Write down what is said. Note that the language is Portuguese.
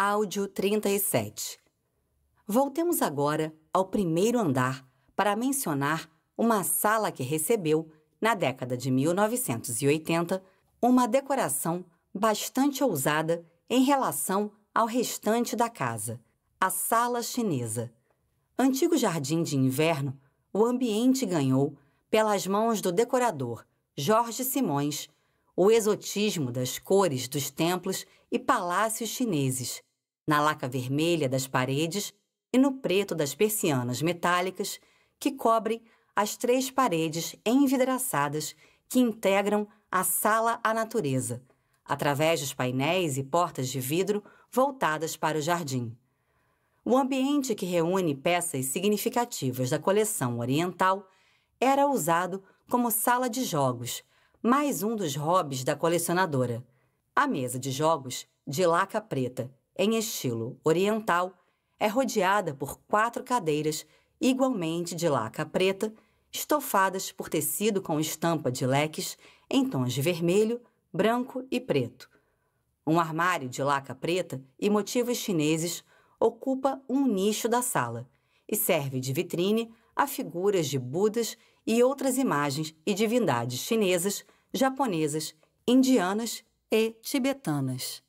Áudio 37. Voltemos agora ao primeiro andar para mencionar uma sala que recebeu, na década de 1980, uma decoração bastante ousada em relação ao restante da casa, a Sala Chinesa. Antigo jardim de inverno, o ambiente ganhou, pelas mãos do decorador Jorge Simões, o exotismo das cores dos templos e palácios chineses, na laca vermelha das paredes e no preto das persianas metálicas que cobrem as três paredes envidraçadas que integram a sala à natureza, através dos painéis e portas de vidro voltadas para o jardim. O ambiente que reúne peças significativas da coleção oriental era usado como sala de jogos, mais um dos hobbies da colecionadora. A mesa de jogos, de laca preta em estilo oriental, é rodeada por quatro cadeiras igualmente de laca preta, estofadas por tecido com estampa de leques em tons de vermelho, branco e preto. Um armário de laca preta e motivos chineses ocupa um nicho da sala e serve de vitrine a figuras de Budas e outras imagens e divindades chinesas, japonesas, indianas e tibetanas.